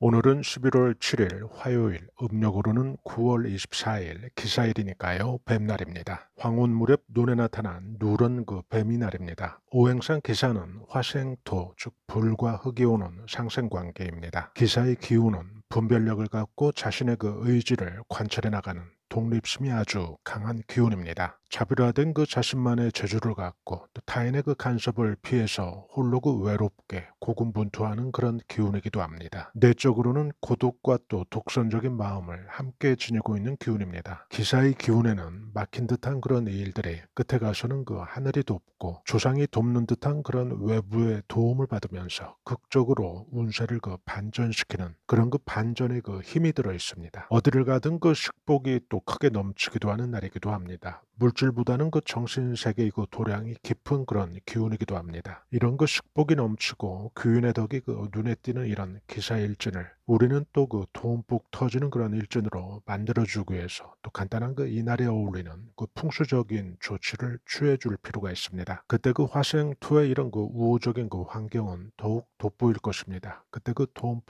오늘은 11월 7일 화요일, 음력으로는 9월 24일 기사일이니까요. 뱀날입니다. 황혼 무렵 눈에 나타난 누런 그 뱀이 날입니다. 오행상 기사는 화생토, 즉 불과 흙이 오는 상생관계입니다. 기사의 기운은 분별력을 갖고 자신의 그 의지를 관철해 나가는 독립심이 아주 강한 기운입니다. 자비라된 그 자신만의 재주를 갖고 또 타인의 그 간섭을 피해서 홀로 그 외롭게 고군분투하는 그런 기운이기도 합니다. 내적으로는 고독과 또 독선적인 마음을 함께 지니고 있는 기운입니다. 기사의 기운에는 막힌 듯한 그런 일들이 끝에 가서는 그 하늘이 돕고 조상이 돕는 듯한 그런 외부의 도움을 받으면서 극적으로 운세를 그 반전시키는 그런 그 반전의 그 힘이 들어 있습니다. 어디를 가든 그 식복이 또 크게 넘치기도 하는 날이기도 합니다. 물질보다는 그 정신세계이고 도량이 깊은 그런 기운이기도 합니다. 이런 그 식복이 넘치고 교윤의 덕이 그 눈에 띄는 이런 기사일진을 우리는 또 그돈움 터지는 그런 일진으로 만들어주기 위해서 또 간단한 그 이날에 어울리는 그 풍수적인 조치를 취해줄 필요가 있습니다. 그때 그 화생투의 이런 그 우호적인 그 환경은 더욱 돋보일 것입니다. 그때 그돈움은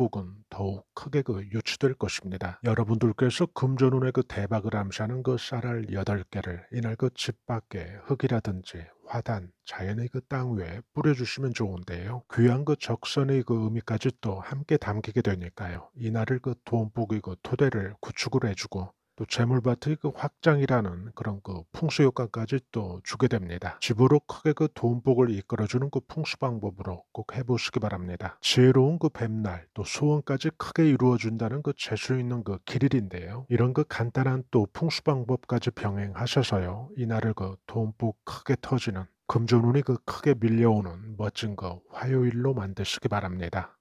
더욱 크게 그 유치될 것입니다. 여러분들께서 금전운의 그 대박을 암시하는 그 쌀알 8개를 이날 그 집 밖에 흙이라든지 화단, 자연의 그 땅 위에 뿌려주시면 좋은데요. 귀한 그 적선의 그 의미까지 또 함께 담기게 되니까요. 이날을 그 돈복의 그 토대를 구축을 해주고 또 재물밭의 그 확장이라는 그런 그 풍수 효과까지 또 주게 됩니다. 집으로 크게 그 돈복을 이끌어주는 그 풍수 방법으로 꼭 해보시기 바랍니다. 지혜로운 그 뱀날 또 소원까지 크게 이루어준다는 그 재수 있는 그 길일인데요. 이런 그 간단한 또 풍수 방법까지 병행하셔서요. 이날을 그 돈복 크게 터지는 금전운이 그 크게 밀려오는 멋진 그 화요일로 만드시기 바랍니다.